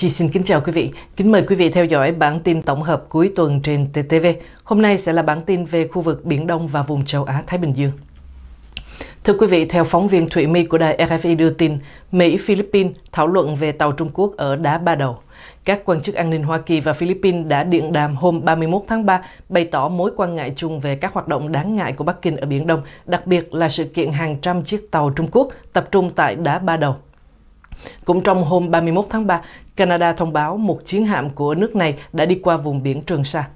Chi xin kính chào quý vị. Kính mời quý vị theo dõi bản tin tổng hợp cuối tuần trên TTV. Hôm nay sẽ là bản tin về khu vực Biển Đông và vùng châu Á-Thái Bình Dương. Thưa quý vị, theo phóng viên Thụy My của đài RFI đưa tin, Mỹ-Philippines thảo luận về tàu Trung Quốc ở Đá Ba Đầu. Các quan chức an ninh Hoa Kỳ và Philippines đã điện đàm hôm 31 tháng 3 bày tỏ mối quan ngại chung về các hoạt động đáng ngại của Bắc Kinh ở Biển Đông, đặc biệt là sự kiện hàng trăm chiếc tàu Trung Quốc tập trung tại Đá Ba Đầu. Cũng trong hôm 31 tháng 3, Canada thông báo một chiến hạm của nước này đã đi qua vùng biển Trường Sa.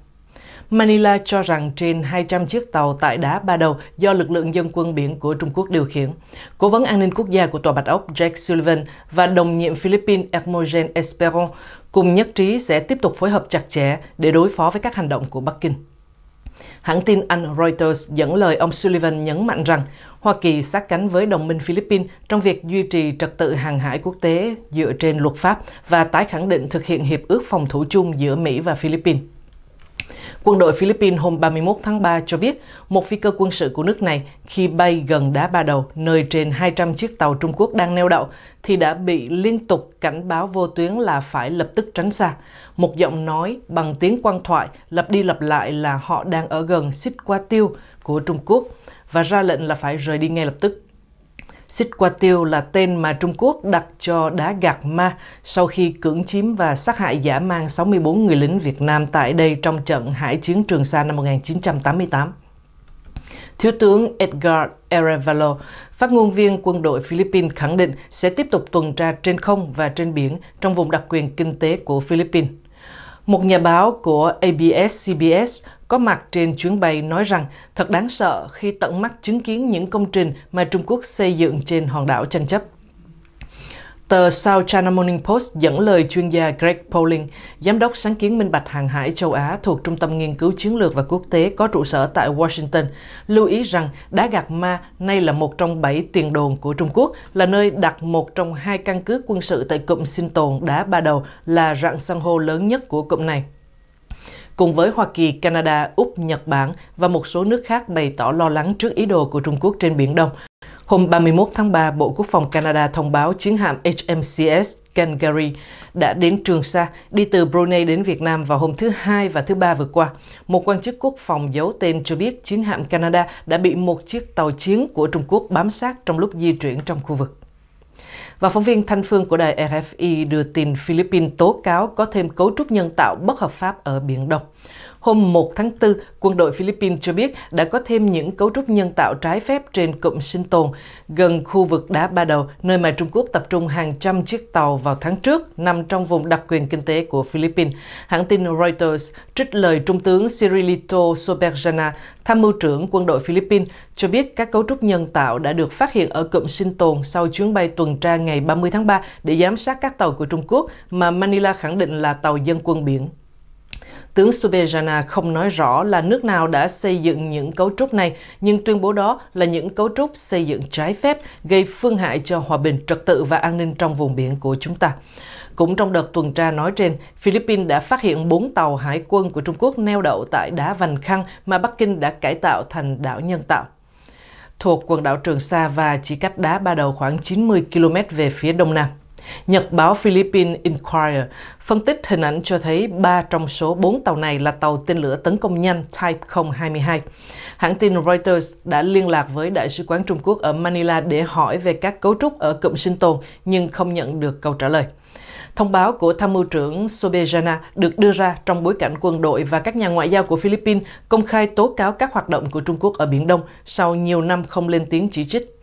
Manila cho rằng trên 200 chiếc tàu tại đá ba đầu do lực lượng dân quân biển của Trung Quốc điều khiển. Cố vấn an ninh quốc gia của Tòa Bạch Ốc Jack Sullivan và đồng nhiệm Philippines Hermogen Esperon cùng nhất trí sẽ tiếp tục phối hợp chặt chẽ để đối phó với các hành động của Bắc Kinh. Hãng tin Anh Reuters dẫn lời ông Sullivan nhấn mạnh rằng Hoa Kỳ sát cánh với đồng minh Philippines trong việc duy trì trật tự hàng hải quốc tế dựa trên luật pháp và tái khẳng định thực hiện hiệp ước phòng thủ chung giữa Mỹ và Philippines. Quân đội Philippines hôm 31 tháng 3 cho biết một phi cơ quân sự của nước này khi bay gần đá Ba Đầu, nơi trên 200 chiếc tàu Trung Quốc đang neo đậu, thì đã bị liên tục cảnh báo vô tuyến là phải lập tức tránh xa. Một giọng nói bằng tiếng quan thoại lặp đi lặp lại là họ đang ở gần xích qua tiêu của Trung Quốc và ra lệnh là phải rời đi ngay lập tức. Xích qua tiêu là tên mà Trung Quốc đặt cho đá gạt ma sau khi cưỡng chiếm và sát hại giả mang 64 người lính Việt Nam tại đây trong trận Hải chiến Trường Sa năm 1988. Thiếu tướng Edgar Arevalo, phát ngôn viên quân đội Philippines khẳng định sẽ tiếp tục tuần tra trên không và trên biển trong vùng đặc quyền kinh tế của Philippines. Một nhà báo của ABS-CBS có mặt trên chuyến bay nói rằng thật đáng sợ khi tận mắt chứng kiến những công trình mà Trung Quốc xây dựng trên hòn đảo tranh chấp. Tờ South China Morning Post dẫn lời chuyên gia Greg Poling, giám đốc sáng kiến minh bạch hàng hải châu Á thuộc Trung tâm Nghiên cứu Chiến lược và Quốc tế có trụ sở tại Washington, lưu ý rằng đá Gạc ma nay là một trong bảy tiền đồn của Trung Quốc, là nơi đặt một trong hai căn cứ quân sự tại cụm sinh tồn đá ba đầu là rạn san hô lớn nhất của cụm này cùng với Hoa Kỳ, Canada, Úc, Nhật Bản và một số nước khác bày tỏ lo lắng trước ý đồ của Trung Quốc trên Biển Đông. Hôm 31 tháng 3, Bộ Quốc phòng Canada thông báo chiến hạm HMCS Calgary đã đến Trường Sa, đi từ Brunei đến Việt Nam vào hôm thứ Hai và thứ Ba vừa qua. Một quan chức quốc phòng giấu tên cho biết chiến hạm Canada đã bị một chiếc tàu chiến của Trung Quốc bám sát trong lúc di chuyển trong khu vực. Và phóng viên Thanh Phương của đài RFI đưa tin Philippines tố cáo có thêm cấu trúc nhân tạo bất hợp pháp ở Biển Đông. Hôm 1 tháng 4, quân đội Philippines cho biết đã có thêm những cấu trúc nhân tạo trái phép trên cụm sinh tồn gần khu vực đá Ba Đầu, nơi mà Trung Quốc tập trung hàng trăm chiếc tàu vào tháng trước, nằm trong vùng đặc quyền kinh tế của Philippines. Hãng tin Reuters trích lời Trung tướng Cirilito Soberjana, tham mưu trưởng quân đội Philippines, cho biết các cấu trúc nhân tạo đã được phát hiện ở cụm sinh tồn sau chuyến bay tuần tra ngày 30 tháng 3 để giám sát các tàu của Trung Quốc mà Manila khẳng định là tàu dân quân biển. Tướng Subejana không nói rõ là nước nào đã xây dựng những cấu trúc này, nhưng tuyên bố đó là những cấu trúc xây dựng trái phép gây phương hại cho hòa bình, trật tự và an ninh trong vùng biển của chúng ta. Cũng trong đợt tuần tra nói trên, Philippines đã phát hiện 4 tàu hải quân của Trung Quốc neo đậu tại đá Vành Khăn mà Bắc Kinh đã cải tạo thành đảo nhân tạo thuộc quần đảo Trường Sa và chỉ cách đá Ba Đầu khoảng 90 km về phía đông nam. Nhật báo Philippine Inquirer phân tích hình ảnh cho thấy 3 trong số 4 tàu này là tàu tên lửa tấn công nhanh Type 022. Hãng tin Reuters đã liên lạc với Đại sứ quán Trung Quốc ở Manila để hỏi về các cấu trúc ở cụm sinh tồn nhưng không nhận được câu trả lời. Thông báo của tham mưu trưởng Sobejana được đưa ra trong bối cảnh quân đội và các nhà ngoại giao của Philippines công khai tố cáo các hoạt động của Trung Quốc ở Biển Đông sau nhiều năm không lên tiếng chỉ trích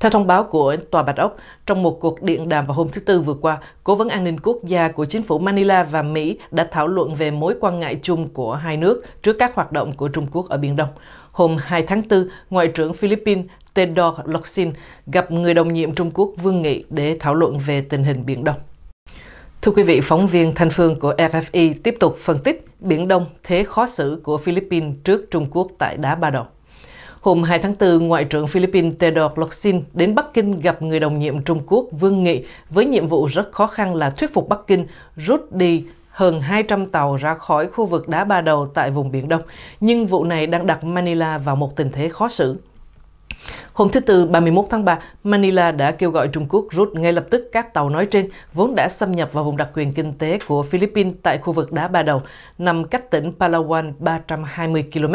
theo thông báo của Tòa Bạch Ốc, trong một cuộc điện đàm vào hôm thứ Tư vừa qua, Cố vấn An ninh Quốc gia của chính phủ Manila và Mỹ đã thảo luận về mối quan ngại chung của hai nước trước các hoạt động của Trung Quốc ở Biển Đông. Hôm 2 tháng 4, Ngoại trưởng Philippines Tedor Locsin gặp người đồng nhiệm Trung Quốc Vương Nghị để thảo luận về tình hình Biển Đông. Thưa quý vị, phóng viên Thanh Phương của FFI tiếp tục phân tích Biển Đông thế khó xử của Philippines trước Trung Quốc tại Đá Ba Đồng. Hôm 2 tháng 4, Ngoại trưởng Philippines Tedor Locsin đến Bắc Kinh gặp người đồng nhiệm Trung Quốc Vương Nghị với nhiệm vụ rất khó khăn là thuyết phục Bắc Kinh rút đi hơn 200 tàu ra khỏi khu vực đá ba đầu tại vùng Biển Đông, nhưng vụ này đang đặt Manila vào một tình thế khó xử. Hôm thứ Tư 31 tháng 3, Manila đã kêu gọi Trung Quốc rút ngay lập tức các tàu nói trên vốn đã xâm nhập vào vùng đặc quyền kinh tế của Philippines tại khu vực đá Ba Đầu, nằm cách tỉnh Palawan 320 km.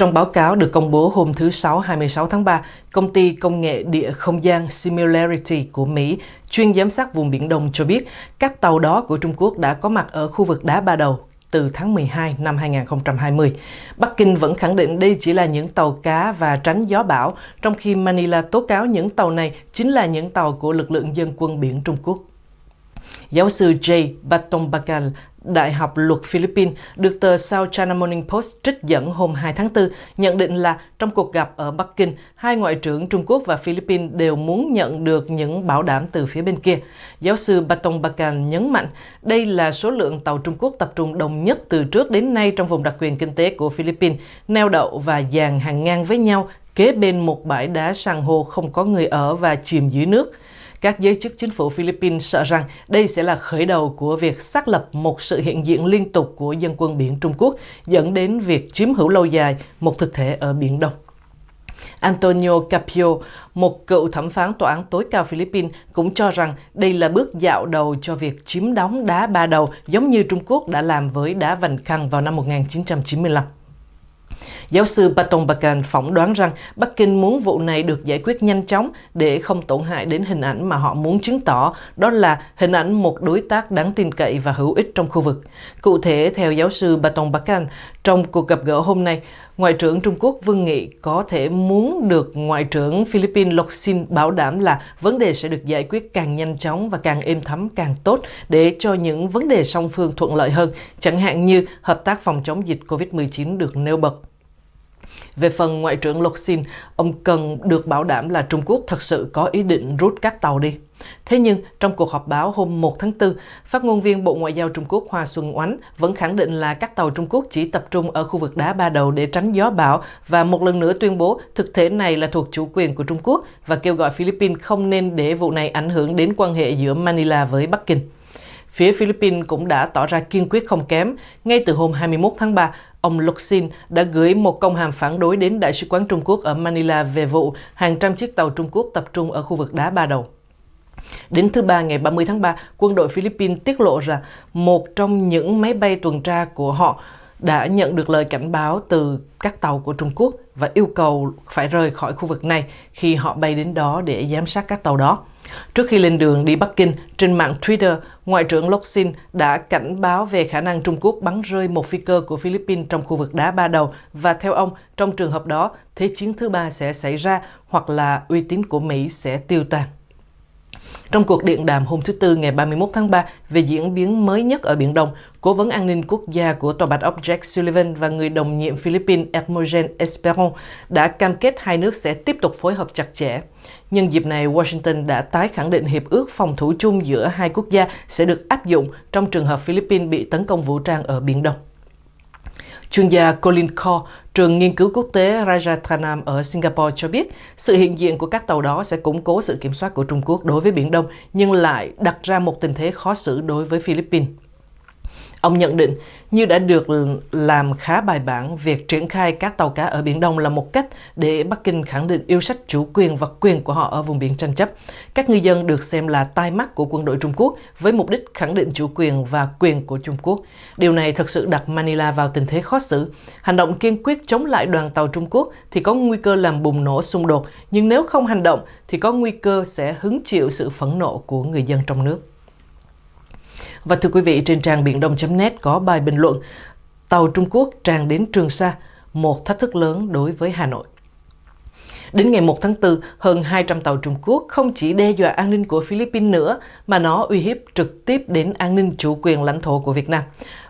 Trong báo cáo được công bố hôm thứ Sáu 26 tháng 3, công ty công nghệ địa không gian Similarity của Mỹ chuyên giám sát vùng Biển Đông cho biết các tàu đó của Trung Quốc đã có mặt ở khu vực đá Ba Đầu từ tháng 12 năm 2020. Bắc Kinh vẫn khẳng định đây chỉ là những tàu cá và tránh gió bão, trong khi Manila tố cáo những tàu này chính là những tàu của lực lượng dân quân biển Trung Quốc. Giáo sư Jay Batombacal Đại học luật Philippines được tờ South China Morning Post trích dẫn hôm 2 tháng 4 nhận định là trong cuộc gặp ở Bắc Kinh, hai ngoại trưởng Trung Quốc và Philippines đều muốn nhận được những bảo đảm từ phía bên kia. Giáo sư Batong Bakan nhấn mạnh đây là số lượng tàu Trung Quốc tập trung đông nhất từ trước đến nay trong vùng đặc quyền kinh tế của Philippines, neo đậu và dàn hàng ngang với nhau kế bên một bãi đá san hô không có người ở và chìm dưới nước. Các giới chức chính phủ Philippines sợ rằng đây sẽ là khởi đầu của việc xác lập một sự hiện diện liên tục của dân quân biển Trung Quốc, dẫn đến việc chiếm hữu lâu dài một thực thể ở Biển Đông. Antonio Capio, một cựu thẩm phán tòa án tối cao Philippines, cũng cho rằng đây là bước dạo đầu cho việc chiếm đóng đá ba đầu giống như Trung Quốc đã làm với đá vành khăn vào năm 1995. Giáo sư Baton Bakan phỏng đoán rằng Bắc Kinh muốn vụ này được giải quyết nhanh chóng để không tổn hại đến hình ảnh mà họ muốn chứng tỏ, đó là hình ảnh một đối tác đáng tin cậy và hữu ích trong khu vực. Cụ thể, theo giáo sư Baton Bakan, trong cuộc gặp gỡ hôm nay, Ngoại trưởng Trung Quốc Vương Nghị có thể muốn được Ngoại trưởng Philippines Locsin bảo đảm là vấn đề sẽ được giải quyết càng nhanh chóng và càng êm thấm càng tốt để cho những vấn đề song phương thuận lợi hơn, chẳng hạn như hợp tác phòng chống dịch COVID-19 được nêu bật. Về phần Ngoại trưởng Loksin, ông cần được bảo đảm là Trung Quốc thật sự có ý định rút các tàu đi. Thế nhưng, trong cuộc họp báo hôm 1 tháng 4, phát ngôn viên Bộ Ngoại giao Trung Quốc Hoa Xuân Oánh vẫn khẳng định là các tàu Trung Quốc chỉ tập trung ở khu vực đá ba đầu để tránh gió bão và một lần nữa tuyên bố thực thể này là thuộc chủ quyền của Trung Quốc và kêu gọi Philippines không nên để vụ này ảnh hưởng đến quan hệ giữa Manila với Bắc Kinh. Phía Philippines cũng đã tỏ ra kiên quyết không kém. Ngay từ hôm 21 tháng 3, ông Luxin đã gửi một công hàm phản đối đến Đại sứ quán Trung Quốc ở Manila về vụ hàng trăm chiếc tàu Trung Quốc tập trung ở khu vực đá ba đầu. Đến thứ Ba ngày 30 tháng 3, quân đội Philippines tiết lộ rằng một trong những máy bay tuần tra của họ đã nhận được lời cảnh báo từ các tàu của Trung Quốc và yêu cầu phải rời khỏi khu vực này khi họ bay đến đó để giám sát các tàu đó. Trước khi lên đường đi Bắc Kinh, trên mạng Twitter, Ngoại trưởng Loksin đã cảnh báo về khả năng Trung Quốc bắn rơi một phi cơ của Philippines trong khu vực đá ba đầu và theo ông, trong trường hợp đó, thế chiến thứ ba sẽ xảy ra hoặc là uy tín của Mỹ sẽ tiêu tan. Trong cuộc điện đàm hôm thứ Tư ngày 31 tháng 3 về diễn biến mới nhất ở Biển Đông, Cố vấn an ninh quốc gia của Tòa Bạch Ốc Jack Sullivan và người đồng nhiệm Philippines Hermogen Esperon đã cam kết hai nước sẽ tiếp tục phối hợp chặt chẽ. Nhân dịp này, Washington đã tái khẳng định hiệp ước phòng thủ chung giữa hai quốc gia sẽ được áp dụng trong trường hợp Philippines bị tấn công vũ trang ở Biển Đông. Chuyên gia Colin Core Trường Nghiên cứu Quốc tế Rajatanam ở Singapore cho biết sự hiện diện của các tàu đó sẽ củng cố sự kiểm soát của Trung Quốc đối với Biển Đông nhưng lại đặt ra một tình thế khó xử đối với Philippines. Ông nhận định như đã được làm khá bài bản, việc triển khai các tàu cá ở Biển Đông là một cách để Bắc Kinh khẳng định yêu sách chủ quyền và quyền của họ ở vùng biển tranh chấp. Các ngư dân được xem là tai mắt của quân đội Trung Quốc với mục đích khẳng định chủ quyền và quyền của Trung Quốc. Điều này thật sự đặt Manila vào tình thế khó xử. Hành động kiên quyết chống lại đoàn tàu Trung Quốc thì có nguy cơ làm bùng nổ xung đột, nhưng nếu không hành động thì có nguy cơ sẽ hứng chịu sự phẫn nộ của người dân trong nước. Và thưa quý vị, trên trang biển đông.net có bài bình luận Tàu Trung Quốc tràn đến Trường Sa, một thách thức lớn đối với Hà Nội. Đến ngày 1 tháng 4, hơn 200 tàu Trung Quốc không chỉ đe dọa an ninh của Philippines nữa, mà nó uy hiếp trực tiếp đến an ninh chủ quyền lãnh thổ của Việt Nam.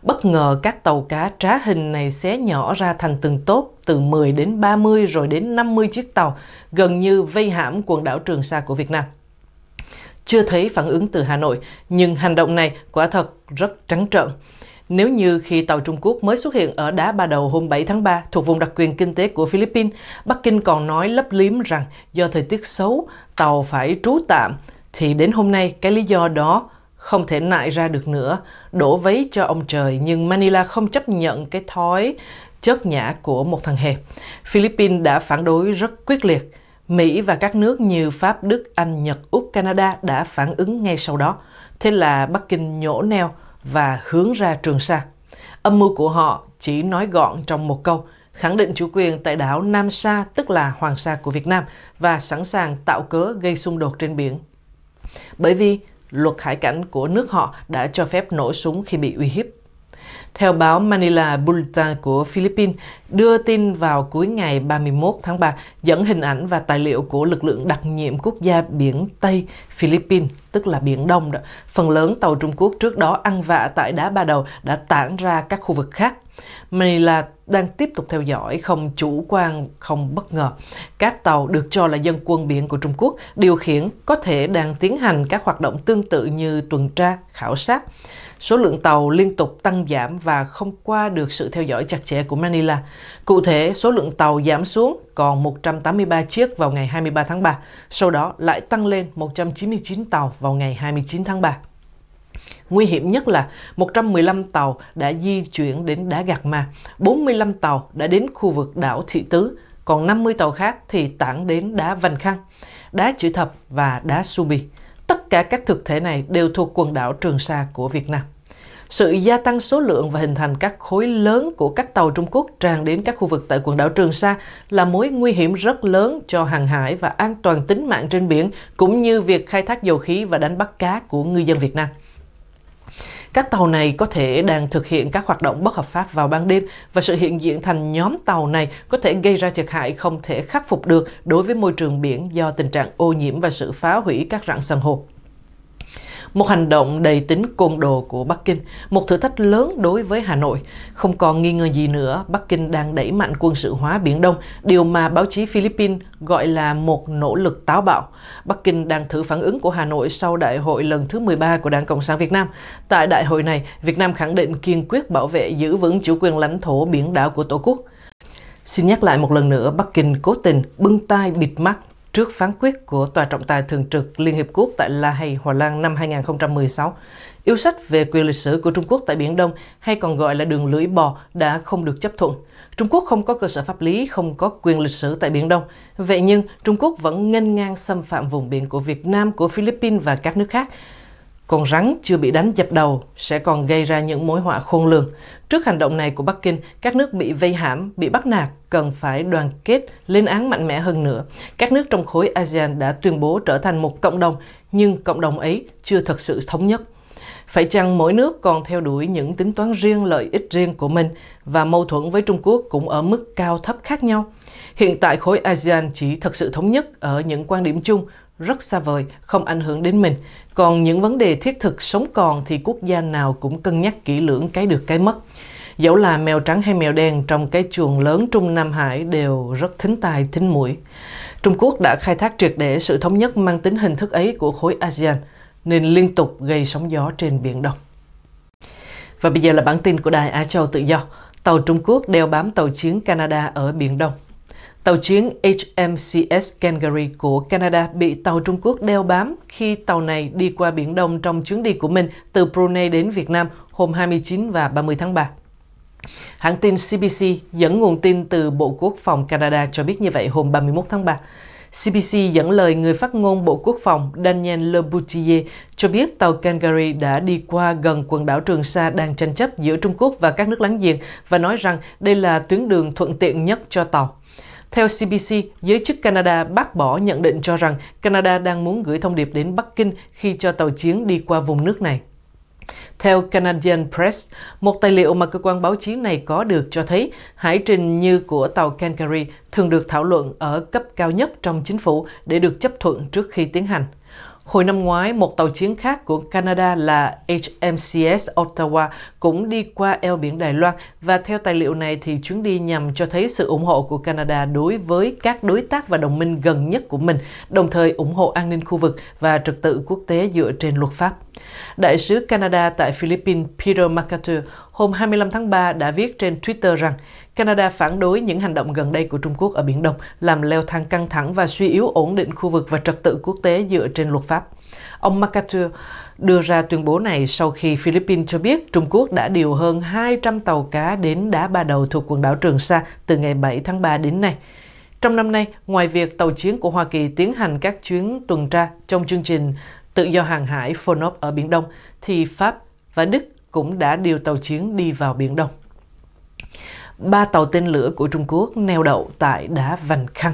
Bất ngờ các tàu cá trá hình này xé nhỏ ra thành từng tốp, từ 10 đến 30 rồi đến 50 chiếc tàu, gần như vây hãm quần đảo Trường Sa của Việt Nam chưa thấy phản ứng từ Hà Nội, nhưng hành động này quả thật rất trắng trợn. Nếu như khi tàu Trung Quốc mới xuất hiện ở đá Ba Đầu hôm 7 tháng 3 thuộc vùng đặc quyền kinh tế của Philippines, Bắc Kinh còn nói lấp liếm rằng do thời tiết xấu, tàu phải trú tạm, thì đến hôm nay cái lý do đó không thể nại ra được nữa, đổ vấy cho ông trời nhưng Manila không chấp nhận cái thói chớt nhã của một thằng hề. Philippines đã phản đối rất quyết liệt. Mỹ và các nước như Pháp, Đức, Anh, Nhật, Úc, Canada đã phản ứng ngay sau đó. Thế là Bắc Kinh nhổ neo và hướng ra Trường Sa. Âm mưu của họ chỉ nói gọn trong một câu, khẳng định chủ quyền tại đảo Nam Sa tức là Hoàng Sa của Việt Nam và sẵn sàng tạo cớ gây xung đột trên biển. Bởi vì luật hải cảnh của nước họ đã cho phép nổ súng khi bị uy hiếp. Theo báo Manila Bulletin của Philippines, đưa tin vào cuối ngày 31 tháng 3 dẫn hình ảnh và tài liệu của lực lượng đặc nhiệm quốc gia biển Tây Philippines, tức là Biển Đông. Đó. Phần lớn tàu Trung Quốc trước đó ăn vạ tại đá Ba Đầu đã tản ra các khu vực khác Mày là đang tiếp tục theo dõi, không chủ quan, không bất ngờ. Các tàu được cho là dân quân biển của Trung Quốc điều khiển có thể đang tiến hành các hoạt động tương tự như tuần tra, khảo sát. Số lượng tàu liên tục tăng giảm và không qua được sự theo dõi chặt chẽ của Manila. Cụ thể, số lượng tàu giảm xuống còn 183 chiếc vào ngày 23 tháng 3, sau đó lại tăng lên 199 tàu vào ngày 29 tháng 3. Nguy hiểm nhất là 115 tàu đã di chuyển đến đá Gạt Ma, 45 tàu đã đến khu vực đảo Thị Tứ, còn 50 tàu khác thì tản đến đá Vành Khăn, đá Chữ Thập và đá Subi. Tất cả các thực thể này đều thuộc quần đảo Trường Sa của Việt Nam. Sự gia tăng số lượng và hình thành các khối lớn của các tàu Trung Quốc tràn đến các khu vực tại quần đảo Trường Sa là mối nguy hiểm rất lớn cho hàng hải và an toàn tính mạng trên biển, cũng như việc khai thác dầu khí và đánh bắt cá của ngư dân Việt Nam. Các tàu này có thể đang thực hiện các hoạt động bất hợp pháp vào ban đêm và sự hiện diện thành nhóm tàu này có thể gây ra thiệt hại không thể khắc phục được đối với môi trường biển do tình trạng ô nhiễm và sự phá hủy các rạn san hô. Một hành động đầy tính côn đồ của Bắc Kinh, một thử thách lớn đối với Hà Nội. Không còn nghi ngờ gì nữa, Bắc Kinh đang đẩy mạnh quân sự hóa Biển Đông, điều mà báo chí Philippines gọi là một nỗ lực táo bạo. Bắc Kinh đang thử phản ứng của Hà Nội sau đại hội lần thứ 13 của Đảng Cộng sản Việt Nam. Tại đại hội này, Việt Nam khẳng định kiên quyết bảo vệ giữ vững chủ quyền lãnh thổ biển đảo của Tổ quốc. Xin nhắc lại một lần nữa, Bắc Kinh cố tình bưng tai bịt mắt trước phán quyết của Tòa trọng tài thường trực Liên Hiệp Quốc tại La Hay, Hòa Lan năm 2016. Yêu sách về quyền lịch sử của Trung Quốc tại Biển Đông hay còn gọi là đường lưỡi bò đã không được chấp thuận. Trung Quốc không có cơ sở pháp lý, không có quyền lịch sử tại Biển Đông. Vậy nhưng Trung Quốc vẫn nghênh ngang xâm phạm vùng biển của Việt Nam, của Philippines và các nước khác. Con rắn chưa bị đánh dập đầu sẽ còn gây ra những mối họa khôn lường. Trước hành động này của Bắc Kinh, các nước bị vây hãm, bị bắt nạt cần phải đoàn kết, lên án mạnh mẽ hơn nữa. Các nước trong khối ASEAN đã tuyên bố trở thành một cộng đồng, nhưng cộng đồng ấy chưa thật sự thống nhất. Phải chăng mỗi nước còn theo đuổi những tính toán riêng lợi ích riêng của mình và mâu thuẫn với Trung Quốc cũng ở mức cao thấp khác nhau? Hiện tại khối ASEAN chỉ thật sự thống nhất ở những quan điểm chung, rất xa vời, không ảnh hưởng đến mình. Còn những vấn đề thiết thực sống còn thì quốc gia nào cũng cân nhắc kỹ lưỡng cái được cái mất. Dẫu là mèo trắng hay mèo đen trong cái chuồng lớn Trung Nam Hải đều rất thính tài thính mũi. Trung Quốc đã khai thác triệt để sự thống nhất mang tính hình thức ấy của khối ASEAN, nên liên tục gây sóng gió trên Biển Đông. Và bây giờ là bản tin của Đài Á Châu Tự Do. Tàu Trung Quốc đeo bám tàu chiến Canada ở Biển Đông. Tàu chiến HMCS Cangaroo của Canada bị tàu Trung Quốc đeo bám khi tàu này đi qua Biển Đông trong chuyến đi của mình từ Brunei đến Việt Nam hôm 29 và 30 tháng 3. Hãng tin CBC dẫn nguồn tin từ Bộ Quốc phòng Canada cho biết như vậy hôm 31 tháng 3. CBC dẫn lời người phát ngôn Bộ Quốc phòng Daniel Le Boutier cho biết tàu Calgary đã đi qua gần quần đảo Trường Sa đang tranh chấp giữa Trung Quốc và các nước láng giềng và nói rằng đây là tuyến đường thuận tiện nhất cho tàu. Theo CBC, giới chức Canada bác bỏ nhận định cho rằng Canada đang muốn gửi thông điệp đến Bắc Kinh khi cho tàu chiến đi qua vùng nước này. Theo Canadian Press, một tài liệu mà cơ quan báo chí này có được cho thấy hải trình như của tàu Canary thường được thảo luận ở cấp cao nhất trong chính phủ để được chấp thuận trước khi tiến hành. Hồi năm ngoái, một tàu chiến khác của Canada là HMCS Ottawa cũng đi qua eo biển Đài Loan và theo tài liệu này thì chuyến đi nhằm cho thấy sự ủng hộ của Canada đối với các đối tác và đồng minh gần nhất của mình, đồng thời ủng hộ an ninh khu vực và trật tự quốc tế dựa trên luật pháp. Đại sứ Canada tại Philippines Peter MacArthur hôm 25 tháng 3 đã viết trên Twitter rằng Canada phản đối những hành động gần đây của Trung Quốc ở Biển Đông làm leo thang căng thẳng và suy yếu ổn định khu vực và trật tự quốc tế dựa trên luật pháp. Ông MacArthur đưa ra tuyên bố này sau khi Philippines cho biết Trung Quốc đã điều hơn 200 tàu cá đến đá ba đầu thuộc quần đảo Trường Sa từ ngày 7 tháng 3 đến nay. Trong năm nay, ngoài việc tàu chiến của Hoa Kỳ tiến hành các chuyến tuần tra trong chương trình tự do hàng hải Fonop ở Biển Đông, thì Pháp và Đức cũng đã điều tàu chiến đi vào Biển Đông. Ba tàu tên lửa của Trung Quốc neo đậu tại đá Vành Khăn.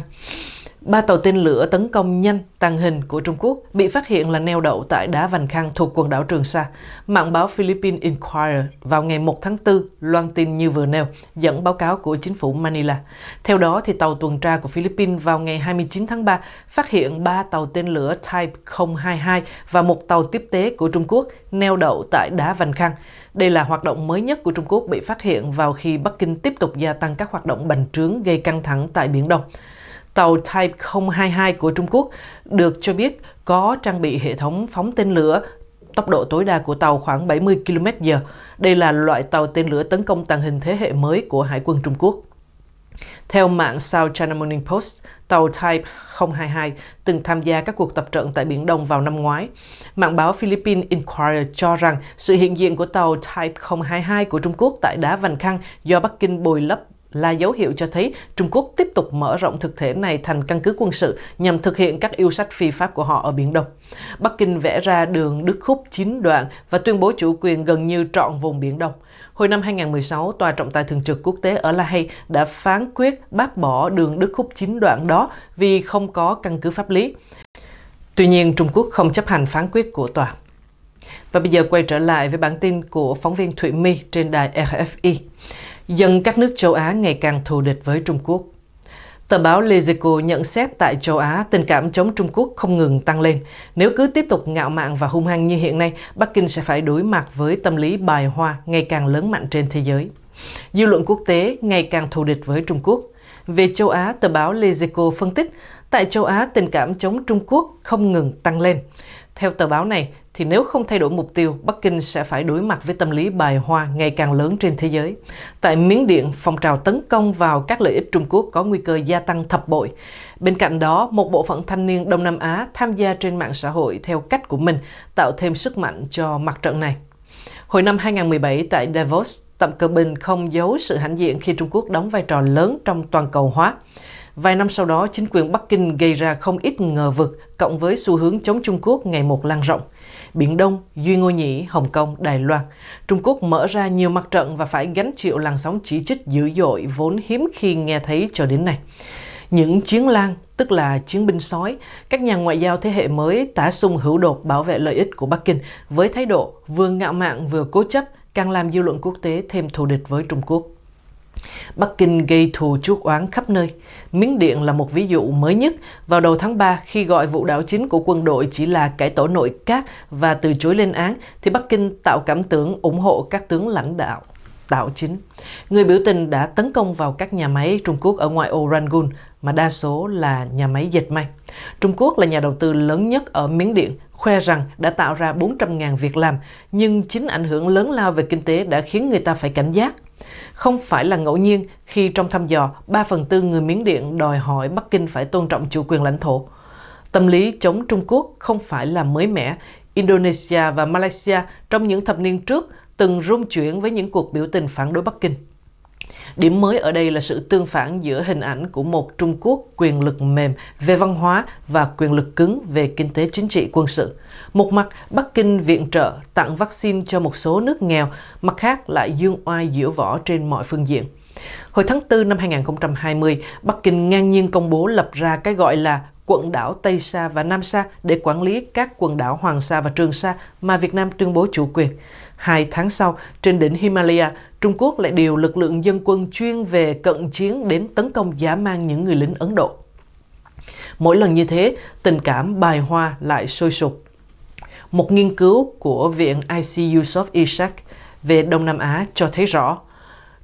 Ba tàu tên lửa tấn công nhanh tàng hình của Trung Quốc bị phát hiện là neo đậu tại đá Vành Khang thuộc quần đảo Trường Sa. Mạng báo Philippine Inquirer vào ngày 1 tháng 4 loan tin như vừa nêu, dẫn báo cáo của chính phủ Manila. Theo đó, thì tàu tuần tra của Philippines vào ngày 29 tháng 3 phát hiện ba tàu tên lửa Type 022 và một tàu tiếp tế của Trung Quốc neo đậu tại đá Vành Khang. Đây là hoạt động mới nhất của Trung Quốc bị phát hiện vào khi Bắc Kinh tiếp tục gia tăng các hoạt động bành trướng gây căng thẳng tại Biển Đông. Tàu Type 022 của Trung Quốc được cho biết có trang bị hệ thống phóng tên lửa tốc độ tối đa của tàu khoảng 70 km/h. Đây là loại tàu tên lửa tấn công tàng hình thế hệ mới của Hải quân Trung Quốc. Theo mạng South China Morning Post, tàu Type 022 từng tham gia các cuộc tập trận tại Biển Đông vào năm ngoái. Mạng báo Philippines Inquirer cho rằng sự hiện diện của tàu Type 022 của Trung Quốc tại đá Vành Khăn do Bắc Kinh bồi lấp là dấu hiệu cho thấy Trung Quốc tiếp tục mở rộng thực thể này thành căn cứ quân sự nhằm thực hiện các yêu sách phi pháp của họ ở Biển Đông. Bắc Kinh vẽ ra đường đứt khúc chín đoạn và tuyên bố chủ quyền gần như trọn vùng Biển Đông. Hồi năm 2016, Tòa trọng tài thường trực quốc tế ở La Hay đã phán quyết bác bỏ đường đứt khúc chín đoạn đó vì không có căn cứ pháp lý. Tuy nhiên, Trung Quốc không chấp hành phán quyết của tòa. Và bây giờ quay trở lại với bản tin của phóng viên Thụy My trên đài RFI dân các nước châu Á ngày càng thù địch với Trung Quốc. Tờ báo Lezeco nhận xét tại châu Á, tình cảm chống Trung Quốc không ngừng tăng lên. Nếu cứ tiếp tục ngạo mạn và hung hăng như hiện nay, Bắc Kinh sẽ phải đối mặt với tâm lý bài hoa ngày càng lớn mạnh trên thế giới. Dư luận quốc tế ngày càng thù địch với Trung Quốc. Về châu Á, tờ báo Lezeco phân tích, tại châu Á tình cảm chống Trung Quốc không ngừng tăng lên. Theo tờ báo này, thì nếu không thay đổi mục tiêu, Bắc Kinh sẽ phải đối mặt với tâm lý bài hoa ngày càng lớn trên thế giới. Tại Miến Điện, phong trào tấn công vào các lợi ích Trung Quốc có nguy cơ gia tăng thập bội. Bên cạnh đó, một bộ phận thanh niên Đông Nam Á tham gia trên mạng xã hội theo cách của mình, tạo thêm sức mạnh cho mặt trận này. Hồi năm 2017 tại Davos, Tập Cận Bình không giấu sự hãnh diện khi Trung Quốc đóng vai trò lớn trong toàn cầu hóa. Vài năm sau đó, chính quyền Bắc Kinh gây ra không ít ngờ vực, cộng với xu hướng chống Trung Quốc ngày một lan rộng. Biển Đông, Duy Ngô Nhĩ, Hồng Kông, Đài Loan. Trung Quốc mở ra nhiều mặt trận và phải gánh chịu làn sóng chỉ trích dữ dội vốn hiếm khi nghe thấy cho đến nay. Những chiến lan, tức là chiến binh sói, các nhà ngoại giao thế hệ mới tả xung hữu đột bảo vệ lợi ích của Bắc Kinh với thái độ vừa ngạo mạn vừa cố chấp càng làm dư luận quốc tế thêm thù địch với Trung Quốc. Bắc Kinh gây thù chuốc oán khắp nơi. Miến Điện là một ví dụ mới nhất vào đầu tháng 3 khi gọi vụ đảo chính của quân đội chỉ là cải tổ nội các và từ chối lên án thì Bắc Kinh tạo cảm tưởng ủng hộ các tướng lãnh đạo đảo chính. Người biểu tình đã tấn công vào các nhà máy Trung Quốc ở ngoài ô Rangoon mà đa số là nhà máy dệt may. Trung Quốc là nhà đầu tư lớn nhất ở Miến Điện, khoe rằng đã tạo ra 400.000 việc làm, nhưng chính ảnh hưởng lớn lao về kinh tế đã khiến người ta phải cảnh giác. Không phải là ngẫu nhiên khi trong thăm dò 3 phần tư người Miến Điện đòi hỏi Bắc Kinh phải tôn trọng chủ quyền lãnh thổ. Tâm lý chống Trung Quốc không phải là mới mẻ. Indonesia và Malaysia trong những thập niên trước từng rung chuyển với những cuộc biểu tình phản đối Bắc Kinh. Điểm mới ở đây là sự tương phản giữa hình ảnh của một Trung Quốc quyền lực mềm về văn hóa và quyền lực cứng về kinh tế chính trị quân sự. Một mặt, Bắc Kinh viện trợ tặng vaccine cho một số nước nghèo, mặt khác lại dương oai giữa võ trên mọi phương diện. Hồi tháng 4 năm 2020, Bắc Kinh ngang nhiên công bố lập ra cái gọi là quận đảo Tây Sa và Nam Sa để quản lý các quần đảo Hoàng Sa và Trường Sa mà Việt Nam tuyên bố chủ quyền. Hai tháng sau, trên đỉnh Himalaya, Trung Quốc lại điều lực lượng dân quân chuyên về cận chiến đến tấn công giả mang những người lính Ấn Độ. Mỗi lần như thế, tình cảm bài hoa lại sôi sục. Một nghiên cứu của Viện IC Yusof Ishak về Đông Nam Á cho thấy rõ,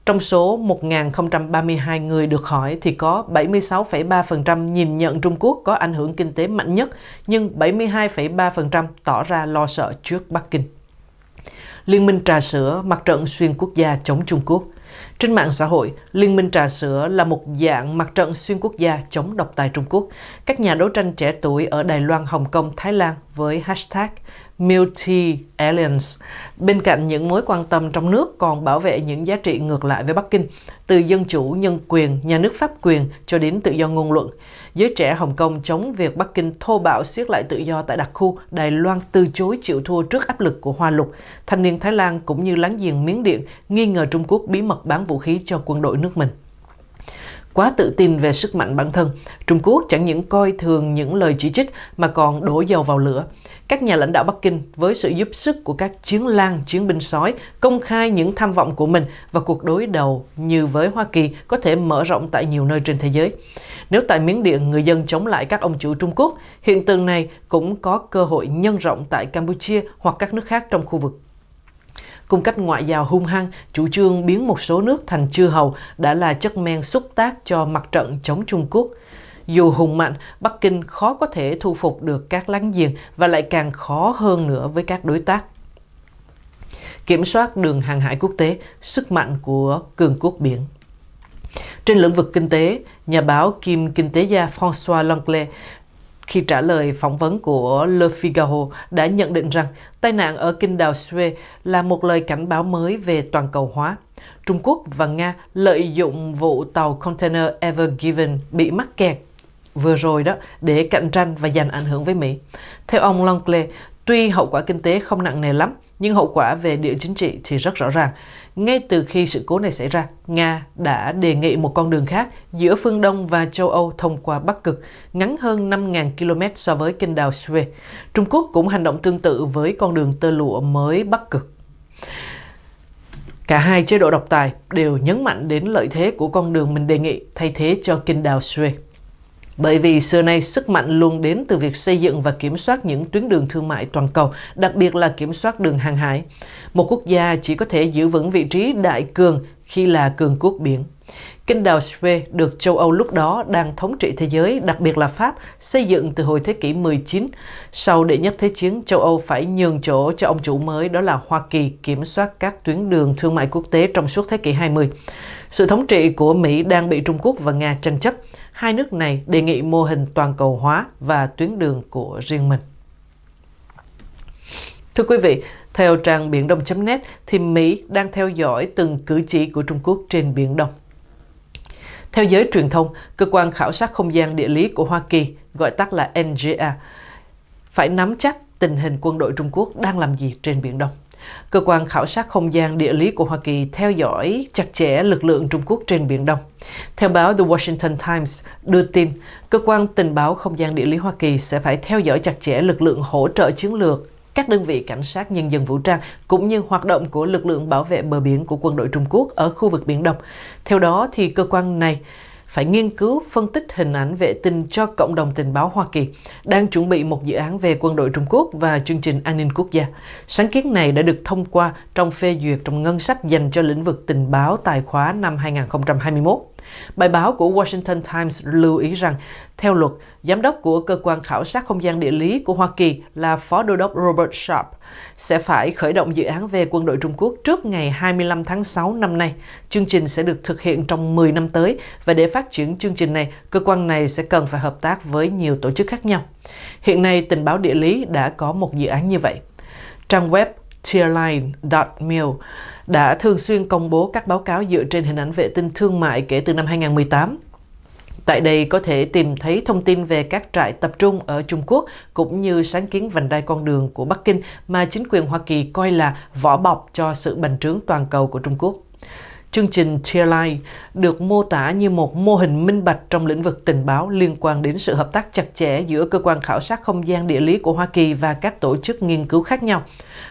trong số 1.032 người được hỏi thì có 76,3% nhìn nhận Trung Quốc có ảnh hưởng kinh tế mạnh nhất, nhưng 72,3% tỏ ra lo sợ trước Bắc Kinh. Liên minh trà sữa, mặt trận xuyên quốc gia chống Trung Quốc trên mạng xã hội, Liên minh Trà Sữa là một dạng mặt trận xuyên quốc gia chống độc tài Trung Quốc. Các nhà đấu tranh trẻ tuổi ở Đài Loan, Hồng Kông, Thái Lan với hashtag Multi Alliance. Bên cạnh những mối quan tâm trong nước còn bảo vệ những giá trị ngược lại với Bắc Kinh, từ dân chủ, nhân quyền, nhà nước pháp quyền cho đến tự do ngôn luận. Giới trẻ Hồng Kông chống việc Bắc Kinh thô bạo siết lại tự do tại đặc khu, Đài Loan từ chối chịu thua trước áp lực của Hoa Lục. Thanh niên Thái Lan cũng như láng giềng Miến Điện nghi ngờ Trung Quốc bí mật bán vũ khí cho quân đội nước mình quá tự tin về sức mạnh bản thân. Trung Quốc chẳng những coi thường những lời chỉ trích mà còn đổ dầu vào lửa các nhà lãnh đạo Bắc Kinh với sự giúp sức của các chiến lang, chiến binh sói công khai những tham vọng của mình và cuộc đối đầu như với Hoa Kỳ có thể mở rộng tại nhiều nơi trên thế giới. Nếu tại Miến Điện người dân chống lại các ông chủ Trung Quốc, hiện tượng này cũng có cơ hội nhân rộng tại Campuchia hoặc các nước khác trong khu vực. Cùng cách ngoại giao hung hăng, chủ trương biến một số nước thành chư hầu đã là chất men xúc tác cho mặt trận chống Trung Quốc. Dù hùng mạnh, Bắc Kinh khó có thể thu phục được các láng giềng và lại càng khó hơn nữa với các đối tác. Kiểm soát đường hàng hải quốc tế, sức mạnh của cường quốc biển. Trên lĩnh vực kinh tế, nhà báo kim kinh tế gia François Langlais khi trả lời phỏng vấn của Le Figaro đã nhận định rằng tai nạn ở kinh đào Suez là một lời cảnh báo mới về toàn cầu hóa. Trung Quốc và Nga lợi dụng vụ tàu container Ever Given bị mắc kẹt vừa rồi đó để cạnh tranh và giành ảnh hưởng với Mỹ. Theo ông Longley, tuy hậu quả kinh tế không nặng nề lắm, nhưng hậu quả về địa chính trị thì rất rõ ràng. Ngay từ khi sự cố này xảy ra, Nga đã đề nghị một con đường khác giữa phương Đông và châu Âu thông qua Bắc Cực, ngắn hơn 5.000 km so với kênh đào Suez. Trung Quốc cũng hành động tương tự với con đường tơ lụa mới Bắc Cực. Cả hai chế độ độc tài đều nhấn mạnh đến lợi thế của con đường mình đề nghị thay thế cho kênh đào Suez. Bởi vì xưa nay sức mạnh luôn đến từ việc xây dựng và kiểm soát những tuyến đường thương mại toàn cầu, đặc biệt là kiểm soát đường hàng hải. Một quốc gia chỉ có thể giữ vững vị trí đại cường khi là cường quốc biển. Kênh đào Suez được châu Âu lúc đó đang thống trị thế giới, đặc biệt là Pháp, xây dựng từ hồi thế kỷ 19. Sau đệ nhất thế chiến, châu Âu phải nhường chỗ cho ông chủ mới đó là Hoa Kỳ kiểm soát các tuyến đường thương mại quốc tế trong suốt thế kỷ 20. Sự thống trị của Mỹ đang bị Trung Quốc và Nga tranh chấp hai nước này đề nghị mô hình toàn cầu hóa và tuyến đường của riêng mình. Thưa quý vị, theo trang Biển Đông.net thì Mỹ đang theo dõi từng cử chỉ của Trung Quốc trên Biển Đông. Theo giới truyền thông, Cơ quan Khảo sát Không gian Địa lý của Hoa Kỳ, gọi tắt là NGA, phải nắm chắc tình hình quân đội Trung Quốc đang làm gì trên Biển Đông. Cơ quan khảo sát không gian địa lý của Hoa Kỳ theo dõi chặt chẽ lực lượng Trung Quốc trên Biển Đông. Theo báo The Washington Times đưa tin, cơ quan tình báo không gian địa lý Hoa Kỳ sẽ phải theo dõi chặt chẽ lực lượng hỗ trợ chiến lược các đơn vị cảnh sát nhân dân vũ trang cũng như hoạt động của lực lượng bảo vệ bờ biển của quân đội Trung Quốc ở khu vực Biển Đông. Theo đó thì cơ quan này phải nghiên cứu phân tích hình ảnh vệ tinh cho cộng đồng tình báo Hoa Kỳ, đang chuẩn bị một dự án về quân đội Trung Quốc và chương trình an ninh quốc gia. Sáng kiến này đã được thông qua trong phê duyệt trong ngân sách dành cho lĩnh vực tình báo tài khóa năm 2021. Bài báo của Washington Times lưu ý rằng, theo luật, giám đốc của Cơ quan Khảo sát Không gian Địa lý của Hoa Kỳ là Phó Đô đốc Robert Sharp sẽ phải khởi động dự án về quân đội Trung Quốc trước ngày 25 tháng 6 năm nay. Chương trình sẽ được thực hiện trong 10 năm tới và để phát triển chương trình này, cơ quan này sẽ cần phải hợp tác với nhiều tổ chức khác nhau. Hiện nay, tình báo địa lý đã có một dự án như vậy. Trang web tierline.mil đã thường xuyên công bố các báo cáo dựa trên hình ảnh vệ tinh thương mại kể từ năm 2018. Tại đây có thể tìm thấy thông tin về các trại tập trung ở Trung Quốc cũng như sáng kiến vành đai con đường của Bắc Kinh mà chính quyền Hoa Kỳ coi là vỏ bọc cho sự bành trướng toàn cầu của Trung Quốc. Chương trình Tearline được mô tả như một mô hình minh bạch trong lĩnh vực tình báo liên quan đến sự hợp tác chặt chẽ giữa cơ quan khảo sát không gian địa lý của Hoa Kỳ và các tổ chức nghiên cứu khác nhau.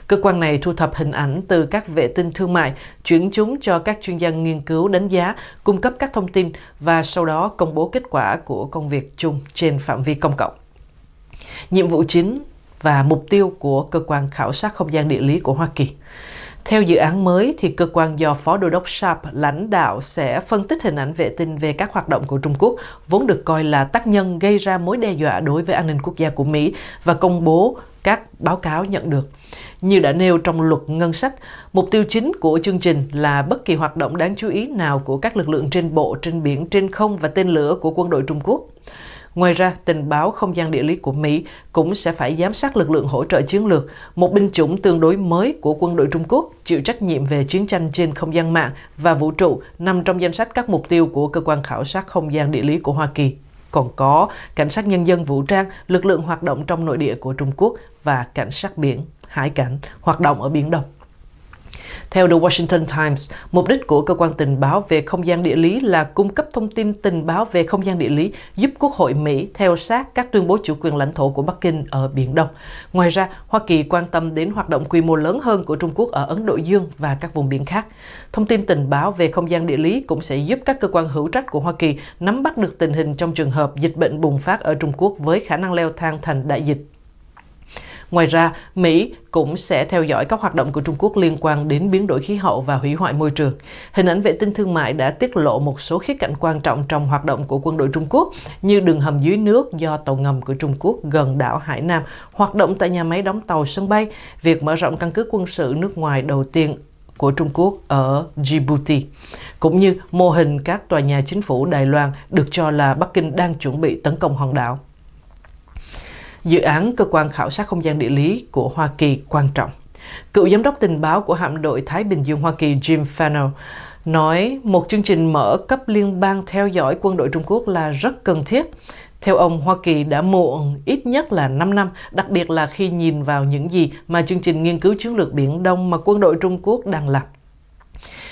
Cơ quan này thu thập hình ảnh từ các vệ tinh thương mại, chuyển chúng cho các chuyên gia nghiên cứu đánh giá, cung cấp các thông tin và sau đó công bố kết quả của công việc chung trên phạm vi công cộng. Nhiệm vụ chính và mục tiêu của cơ quan khảo sát không gian địa lý của Hoa Kỳ theo dự án mới, thì cơ quan do Phó Đô đốc Sharp lãnh đạo sẽ phân tích hình ảnh vệ tinh về các hoạt động của Trung Quốc, vốn được coi là tác nhân gây ra mối đe dọa đối với an ninh quốc gia của Mỹ và công bố các báo cáo nhận được. Như đã nêu trong luật ngân sách, mục tiêu chính của chương trình là bất kỳ hoạt động đáng chú ý nào của các lực lượng trên bộ, trên biển, trên không và tên lửa của quân đội Trung Quốc Ngoài ra, tình báo không gian địa lý của Mỹ cũng sẽ phải giám sát lực lượng hỗ trợ chiến lược, một binh chủng tương đối mới của quân đội Trung Quốc chịu trách nhiệm về chiến tranh trên không gian mạng và vũ trụ nằm trong danh sách các mục tiêu của cơ quan khảo sát không gian địa lý của Hoa Kỳ. Còn có cảnh sát nhân dân vũ trang, lực lượng hoạt động trong nội địa của Trung Quốc và cảnh sát biển, hải cảnh hoạt động ở Biển Đông. Theo The Washington Times, mục đích của cơ quan tình báo về không gian địa lý là cung cấp thông tin tình báo về không gian địa lý giúp Quốc hội Mỹ theo sát các tuyên bố chủ quyền lãnh thổ của Bắc Kinh ở Biển Đông. Ngoài ra, Hoa Kỳ quan tâm đến hoạt động quy mô lớn hơn của Trung Quốc ở Ấn Độ Dương và các vùng biển khác. Thông tin tình báo về không gian địa lý cũng sẽ giúp các cơ quan hữu trách của Hoa Kỳ nắm bắt được tình hình trong trường hợp dịch bệnh bùng phát ở Trung Quốc với khả năng leo thang thành đại dịch. Ngoài ra, Mỹ cũng sẽ theo dõi các hoạt động của Trung Quốc liên quan đến biến đổi khí hậu và hủy hoại môi trường. Hình ảnh vệ tinh thương mại đã tiết lộ một số khía cạnh quan trọng trong hoạt động của quân đội Trung Quốc, như đường hầm dưới nước do tàu ngầm của Trung Quốc gần đảo Hải Nam hoạt động tại nhà máy đóng tàu sân bay, việc mở rộng căn cứ quân sự nước ngoài đầu tiên của Trung Quốc ở Djibouti, cũng như mô hình các tòa nhà chính phủ Đài Loan được cho là Bắc Kinh đang chuẩn bị tấn công hòn đảo dự án Cơ quan Khảo sát Không gian Địa lý của Hoa Kỳ quan trọng. Cựu giám đốc tình báo của hạm đội Thái Bình Dương Hoa Kỳ Jim Fennell nói một chương trình mở cấp liên bang theo dõi quân đội Trung Quốc là rất cần thiết. Theo ông, Hoa Kỳ đã muộn ít nhất là 5 năm, đặc biệt là khi nhìn vào những gì mà chương trình nghiên cứu chiến lược Biển Đông mà quân đội Trung Quốc đang làm.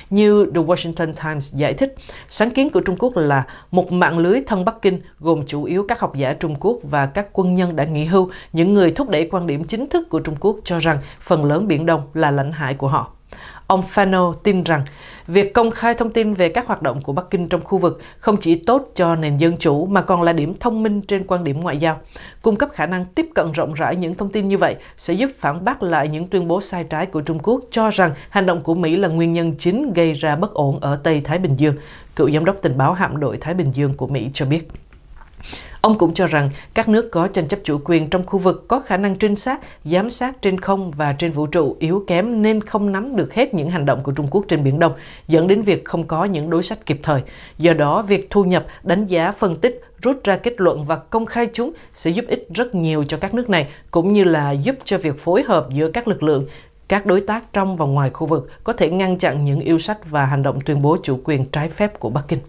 Như The Washington Times giải thích, sáng kiến của Trung Quốc là một mạng lưới thân Bắc Kinh gồm chủ yếu các học giả Trung Quốc và các quân nhân đã nghỉ hưu, những người thúc đẩy quan điểm chính thức của Trung Quốc cho rằng phần lớn Biển Đông là lãnh hải của họ. Ông Fano tin rằng việc công khai thông tin về các hoạt động của Bắc Kinh trong khu vực không chỉ tốt cho nền dân chủ mà còn là điểm thông minh trên quan điểm ngoại giao. Cung cấp khả năng tiếp cận rộng rãi những thông tin như vậy sẽ giúp phản bác lại những tuyên bố sai trái của Trung Quốc cho rằng hành động của Mỹ là nguyên nhân chính gây ra bất ổn ở Tây Thái Bình Dương, cựu giám đốc tình báo hạm đội Thái Bình Dương của Mỹ cho biết. Ông cũng cho rằng các nước có tranh chấp chủ quyền trong khu vực có khả năng trinh sát, giám sát trên không và trên vũ trụ yếu kém nên không nắm được hết những hành động của Trung Quốc trên Biển Đông, dẫn đến việc không có những đối sách kịp thời. Do đó, việc thu nhập, đánh giá, phân tích, rút ra kết luận và công khai chúng sẽ giúp ích rất nhiều cho các nước này, cũng như là giúp cho việc phối hợp giữa các lực lượng, các đối tác trong và ngoài khu vực có thể ngăn chặn những yêu sách và hành động tuyên bố chủ quyền trái phép của Bắc Kinh.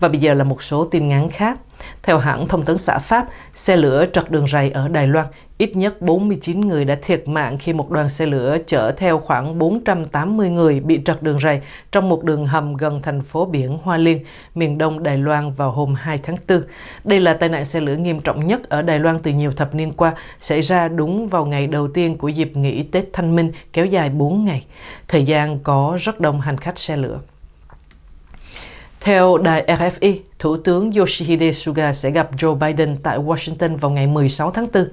Và bây giờ là một số tin ngắn khác. Theo hãng thông tấn xã Pháp, xe lửa trật đường ray ở Đài Loan, ít nhất 49 người đã thiệt mạng khi một đoàn xe lửa chở theo khoảng 480 người bị trật đường ray trong một đường hầm gần thành phố biển Hoa Liên, miền đông Đài Loan vào hôm 2 tháng 4. Đây là tai nạn xe lửa nghiêm trọng nhất ở Đài Loan từ nhiều thập niên qua, xảy ra đúng vào ngày đầu tiên của dịp nghỉ Tết Thanh Minh kéo dài 4 ngày. Thời gian có rất đông hành khách xe lửa. Theo đài RFI, Thủ tướng Yoshihide Suga sẽ gặp Joe Biden tại Washington vào ngày 16 tháng 4.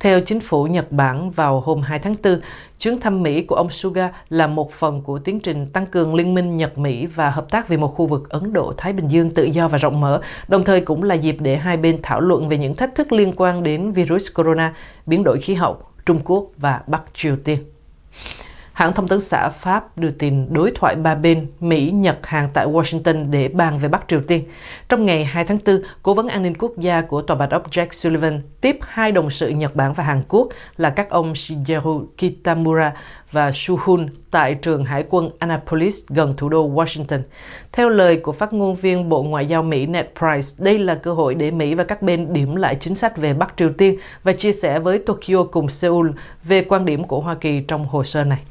Theo chính phủ Nhật Bản vào hôm 2 tháng 4, chuyến thăm Mỹ của ông Suga là một phần của tiến trình tăng cường liên minh Nhật-Mỹ và hợp tác vì một khu vực Ấn Độ-Thái Bình Dương tự do và rộng mở, đồng thời cũng là dịp để hai bên thảo luận về những thách thức liên quan đến virus corona, biến đổi khí hậu, Trung Quốc và Bắc Triều Tiên. Hãng thông tấn xã Pháp đưa tin đối thoại ba bên Mỹ-Nhật Hàn tại Washington để bàn về Bắc Triều Tiên. Trong ngày 2 tháng 4, Cố vấn an ninh quốc gia của Tòa Bạch Ốc Jack Sullivan tiếp hai đồng sự Nhật Bản và Hàn Quốc là các ông Shigeru Kitamura và Suhun tại trường hải quân Annapolis gần thủ đô Washington. Theo lời của phát ngôn viên Bộ Ngoại giao Mỹ Ned Price, đây là cơ hội để Mỹ và các bên điểm lại chính sách về Bắc Triều Tiên và chia sẻ với Tokyo cùng Seoul về quan điểm của Hoa Kỳ trong hồ sơ này.